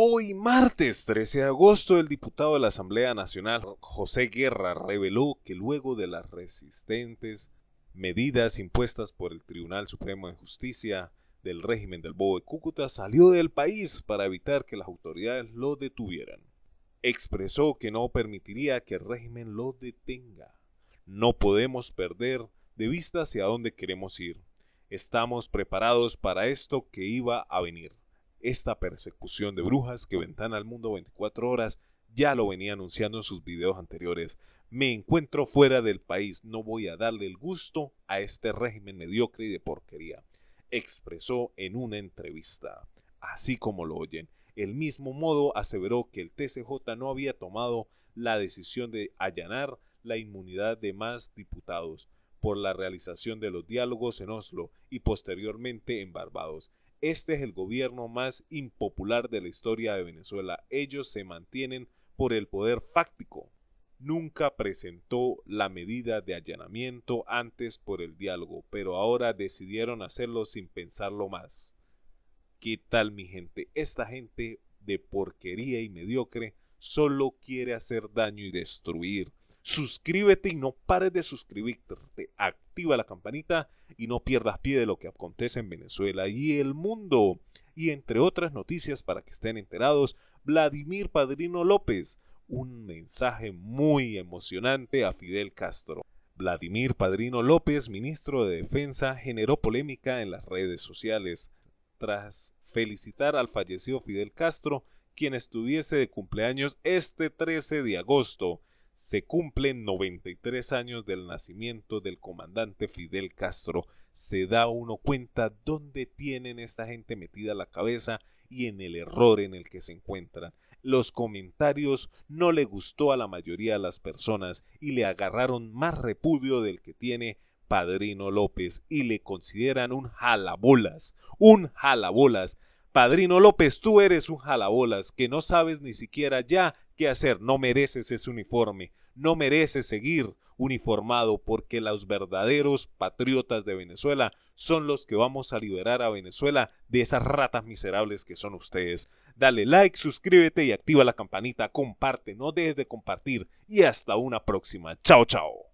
Hoy, martes 13 de agosto, el diputado de la Asamblea Nacional, José Guerra, reveló que luego de las resistentes medidas impuestas por el Tribunal Supremo de Justicia del régimen del Bobo de Cúcuta, salió del país para evitar que las autoridades lo detuvieran. Expresó que no permitiría que el régimen lo detenga. No podemos perder de vista hacia dónde queremos ir. Estamos preparados para esto que iba a venir esta persecución de brujas que Ventana al Mundo 24 Horas ya lo venía anunciando en sus videos anteriores. Me encuentro fuera del país, no voy a darle el gusto a este régimen mediocre y de porquería, expresó en una entrevista. Así como lo oyen, el mismo modo aseveró que el TCJ no había tomado la decisión de allanar la inmunidad de más diputados por la realización de los diálogos en Oslo y posteriormente en Barbados. Este es el gobierno más impopular de la historia de Venezuela. Ellos se mantienen por el poder fáctico. Nunca presentó la medida de allanamiento antes por el diálogo, pero ahora decidieron hacerlo sin pensarlo más. ¿Qué tal mi gente? Esta gente de porquería y mediocre solo quiere hacer daño y destruir. Suscríbete y no pares de suscribirte. Activa la campanita y no pierdas pie de lo que acontece en Venezuela y el mundo. Y entre otras noticias para que estén enterados, Vladimir Padrino López, un mensaje muy emocionante a Fidel Castro. Vladimir Padrino López, ministro de Defensa, generó polémica en las redes sociales tras felicitar al fallecido Fidel Castro, quien estuviese de cumpleaños este 13 de agosto se cumplen 93 años del nacimiento del comandante Fidel Castro. Se da uno cuenta dónde tienen esta gente metida la cabeza y en el error en el que se encuentran. Los comentarios no le gustó a la mayoría de las personas y le agarraron más repudio del que tiene Padrino López y le consideran un jalabolas, un jalabolas. Padrino López, tú eres un jalabolas que no sabes ni siquiera ya qué hacer, no mereces ese uniforme, no mereces seguir uniformado porque los verdaderos patriotas de Venezuela son los que vamos a liberar a Venezuela de esas ratas miserables que son ustedes. Dale like, suscríbete y activa la campanita, comparte, no dejes de compartir y hasta una próxima. Chao, chao.